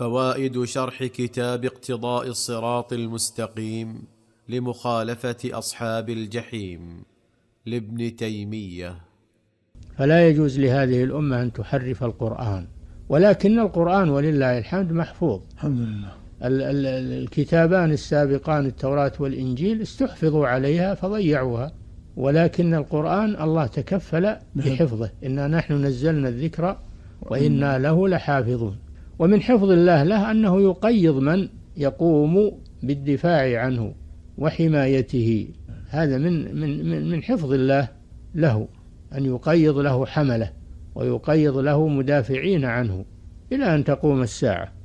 فوائد شرح كتاب اقتضاء الصراط المستقيم لمخالفه اصحاب الجحيم لابن تيميه فلا يجوز لهذه الامه ان تحرف القران ولكن القران ولله الحمد محفوظ الحمد لله الكتابان السابقان التوراه والانجيل استحفظوا عليها فضيعوها ولكن القران الله تكفل نعم. بحفظه انا نحن نزلنا الذكر وانا له لحافظون ومن حفظ الله له أنه يقيض من يقوم بالدفاع عنه وحمايته هذا من من من حفظ الله له أن يقيض له حمله ويقيض له مدافعين عنه إلى أن تقوم الساعة